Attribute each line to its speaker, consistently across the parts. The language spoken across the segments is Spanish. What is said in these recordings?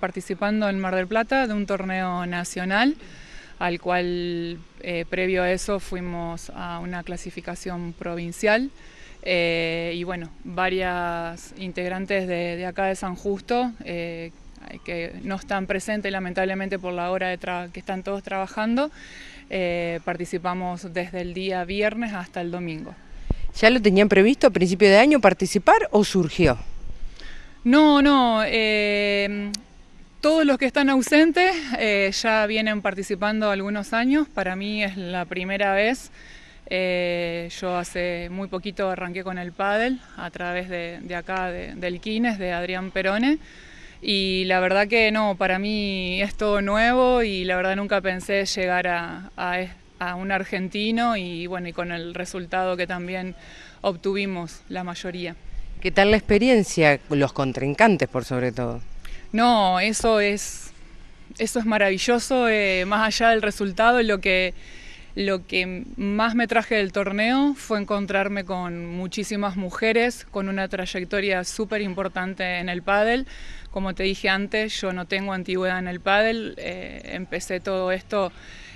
Speaker 1: participando en Mar del Plata de un torneo nacional al cual eh, previo a eso fuimos a una clasificación provincial. Eh, y bueno, varias integrantes de, acá de San Justo eh, que no están presentes lamentablemente por la hora de que están todos trabajando, participamos desde el día viernes hasta el domingo.
Speaker 2: ¿Ya lo tenían previsto a principio de año participar o surgió?
Speaker 1: No, no. Todos los que están ausentes eh, ya vienen participando algunos años. Para mí es la primera vez. Eh, yo hace muy poquito arranqué con el pádel a través de, acá, del Quines, de Adrián Perone. Y la verdad que no, para mí es todo nuevo y la verdad nunca pensé llegar a, a, un argentino y bueno, y con el resultado que también obtuvimos la mayoría.
Speaker 2: ¿Qué tal la experiencia? Los contrincantes por sobre todo.
Speaker 1: No, eso es, eso es maravilloso, eh, más allá del resultado, lo que, lo que más me traje del torneo fue encontrarme con muchísimas mujeres con una trayectoria súper importante en el pádel. Como te dije antes, yo no tengo antigüedad en el pádel, eh, empecé todo esto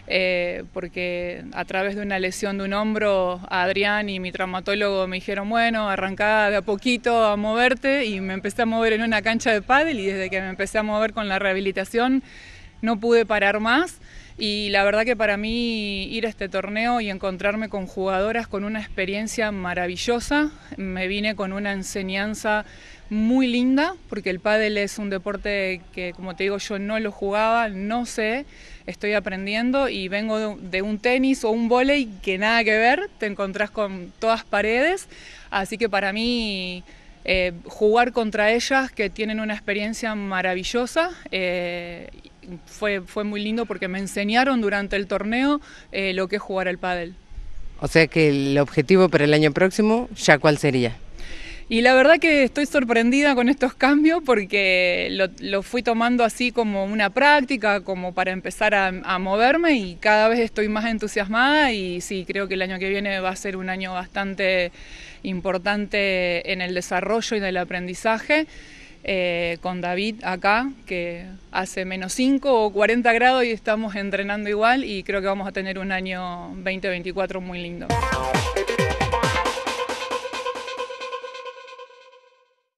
Speaker 1: eh, porque a través de una lesión de un hombro, Adrián y mi traumatólogo me dijeron, bueno, arrancá de a poquito a moverte y me empecé a mover en una cancha de pádel y desde que me empecé a mover con la rehabilitación no pude parar más. Y la verdad que para mí ir a este torneo y encontrarme con jugadoras con una experiencia maravillosa, me vine con una enseñanza muy linda, porque el pádel es un deporte que, como te digo, yo no lo jugaba, no sé, estoy aprendiendo y vengo de un tenis o un voleibol que nada que ver, te encontrás con todas paredes, así que para mí eh, jugar contra ellas que tienen una experiencia maravillosa eh, fue, fue muy lindo porque me enseñaron durante el torneo eh, lo que es jugar al pádel.
Speaker 2: O sea que el objetivo para el año próximo, ¿ya cuál sería?
Speaker 1: Y la verdad que estoy sorprendida con estos cambios porque lo, lo fui tomando así como una práctica, como para empezar a, a, moverme y cada vez estoy más entusiasmada y sí, creo que el año que viene va a ser un año bastante importante en el desarrollo y en el aprendizaje. Eh, con David acá, que hace menos 5 o 40 grados y estamos entrenando igual y creo que vamos a tener un año 2024 muy lindo.